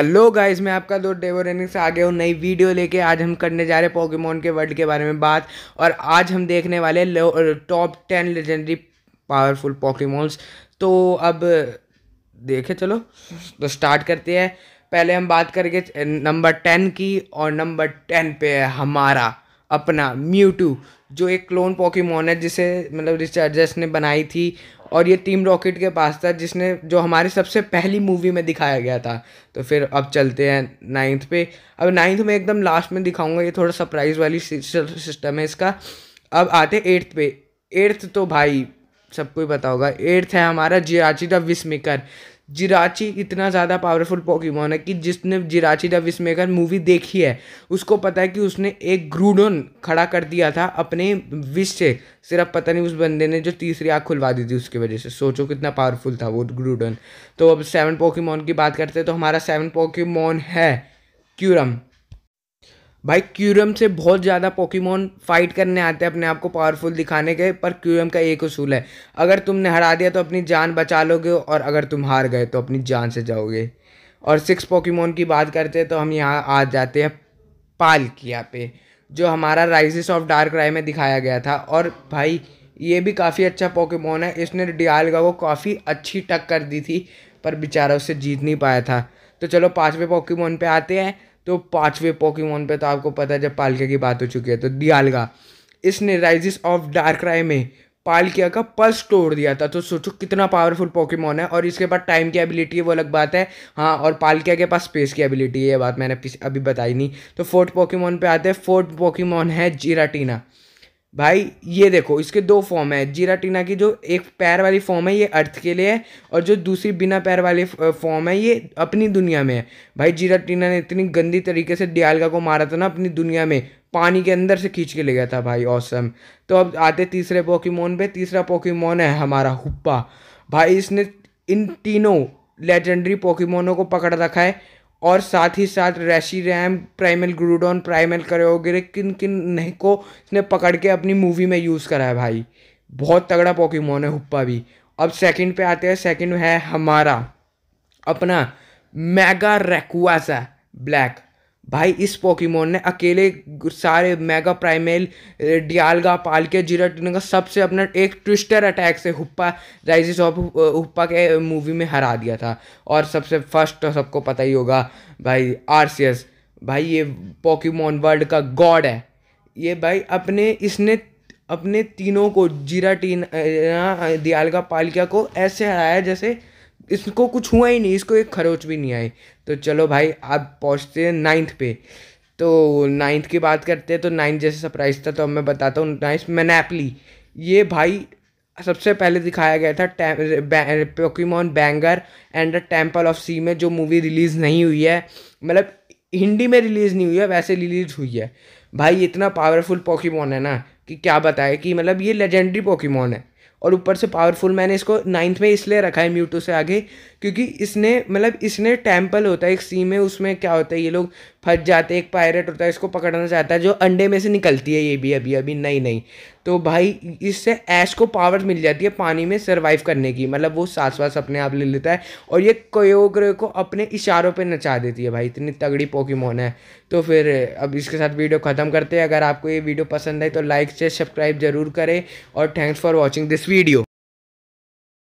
hello guys मैं आपका दोस्त डेवो रेनिंग से आगे हूँ नई वीडियो लेके आज हम करने जा रहे हैं पोकेमोन के वर्ल्ड के बारे में बात और आज हम देखने वाले top ten legendary powerful Pokemons तो अब देखे चलो तो स्टार्ट करते हैं पहले हम बात करेंगे नंबर टेन की और नंबर टेन पे है हमारा अपना म्यूटू जो एक क्लोन पॉकीमोन है जिसे मतलब रिचार्जर्स ने बनाई थी और ये टीम रॉकेट के पास था जिसने जो हमारे सबसे पहली मूवी में दिखाया गया था तो फिर अब चलते हैं नाइन्थ पे अब नाइन्थ में एकदम लास्ट में दिखाऊंगा ये थोड़ा सरप्राइज वाली सिस्टम है इसका अब आते एट्थ पे एट्थ तो भाई सबको ही पता होगा एट्थ है हमारा आची द विस्मिकर जिराची इतना ज़्यादा पावरफुल पोकीमोन है कि जिसने जिराची द विस्मेकर मूवी देखी है उसको पता है कि उसने एक ग्रूडोन खड़ा कर दिया था अपने विश से सिर्फ पता नहीं उस बंदे ने जो तीसरी आँख खुलवा दी थी उसकी वजह से सोचो कितना पावरफुल था वो ग्रूडोन तो अब सेवन पोकीमोन की बात करते हैं तो हमारा सेवन पोकीमोन है क्यूरम भाई क्यूरम से बहुत ज़्यादा पोकीमोन फाइट करने आते हैं अपने आप को पावरफुल दिखाने के पर क्यूरम का एक असूल है अगर तुमने हरा दिया तो अपनी जान बचा लोगे और अगर तुम हार गए तो अपनी जान से जाओगे और सिक्स पोकीमोन की बात करते हैं तो हम यहाँ आ जाते हैं पाल किया पे जो हमारा राइजेस ऑफ डार्क राय में दिखाया गया था और भाई ये भी काफ़ी अच्छा पोकेमोन है इसने डियालगा को काफ़ी अच्छी टक कर दी थी पर बेचारा उससे जीत नहीं पाया था तो चलो पाँचवें पोकेमोन पे आते हैं तो पाँचवें पोकेमोन पे तो आपको पता है जब पालकिया की बात हो चुकी है तो दियालगा इसने राइजिस ऑफ डार्क राय में पालकिया का पल्स तोड़ दिया था तो सोचो कितना पावरफुल पोकेमोन है और इसके बाद टाइम की एबिलिटी है वो अलग बात है हाँ और पालकिया के पास स्पेस की एबिलिटी है ये बात मैंने अभी बताई नहीं तो फोर्थ पोकेमोन पे आते हैं फोर्थ पोकेमोन है जीराटीना भाई ये देखो इसके दो फॉर्म है जीराटीना की जो एक पैर वाली फॉर्म है ये अर्थ के लिए है और जो दूसरी बिना पैर वाली फॉर्म है ये अपनी दुनिया में है भाई जीराटीना ने इतनी गंदी तरीके से डियालगा को मारा था ना अपनी दुनिया में पानी के अंदर से खींच के ले गया था भाई औसम तो अब आते तीसरे पोकीमोन पे तीसरा पोकीमोन है हमारा हुप्पा भाई इसने इन तीनों लेजेंडरी पोकीमोनों को पकड़ रखा है और साथ ही साथ Reshiram primal Groudon primal Kyogre किन किन नहीं को इसने पकड़ के अपनी मूवी में यूज़ करा है भाई बहुत तगड़ा पॉकीमोन है हुप्पा भी अब सेकंड पे आते हैं सेकंड है हमारा अपना मेगा रेकुआसा ब्लैक भाई इस पोकीमोन ने अकेले सारे मेगा प्राइमेल डियालगा पालके का सबसे अपना एक ट्विस्टर अटैक से हुप्पा राइजिस ऑफ हुप्पा के मूवी में हरा दिया था और सबसे फर्स्ट तो सबको पता ही होगा भाई आरसीएस भाई ये पोकीमोन वर्ल्ड का गॉड है ये भाई अपने इसने अपने तीनों को जीरा टीन दियालगा पालकिया को ऐसे हराया जैसे इसको कुछ हुआ ही नहीं इसको एक खरोच भी नहीं आई तो चलो भाई आप पहुँचते हैं नाइन्थ पे तो नाइन्थ की बात करते हैं तो नाइन्थ जैसे सरप्राइज था तो अब मैं बताता हूँ नाइन्थ मैनेपली ये भाई सबसे पहले दिखाया गया था Pokemon ranger and the temple of sea में जो मूवी रिलीज़ नहीं हुई है मतलब हिंदी में रिलीज़ नहीं हुई है वैसे रिलीज़ हुई है भाई इतना पावरफुल पोकीमॉन है ना कि क्या बताए कि मतलब ये लेजेंडरी पोकीमॉन है और ऊपर से पावरफुल मैंने इसको नाइन्थ में इसलिए रखा है म्यूटू से आगे क्योंकि इसने मतलब इसने टेम्पल होता है एक सी में उसमें क्या होता है ये लोग फंस जाते हैं एक पायरेट होता है इसको पकड़ना चाहता है जो अंडे में से निकलती है ये भी अभी अभी नहीं नहीं तो भाई इससे ऐश को पावर मिल जाती है पानी में सर्वाइव करने की मतलब वो सास वास अपने आप ले लेता है और ये कोयोग्रे को अपने इशारों पे नचा देती है भाई इतनी तगड़ी पोकीमोन है तो फिर अब इसके साथ वीडियो ख़त्म करते हैं अगर आपको ये वीडियो पसंद है तो लाइक शेयर सब्सक्राइब जरूर करें और thanks for watching this video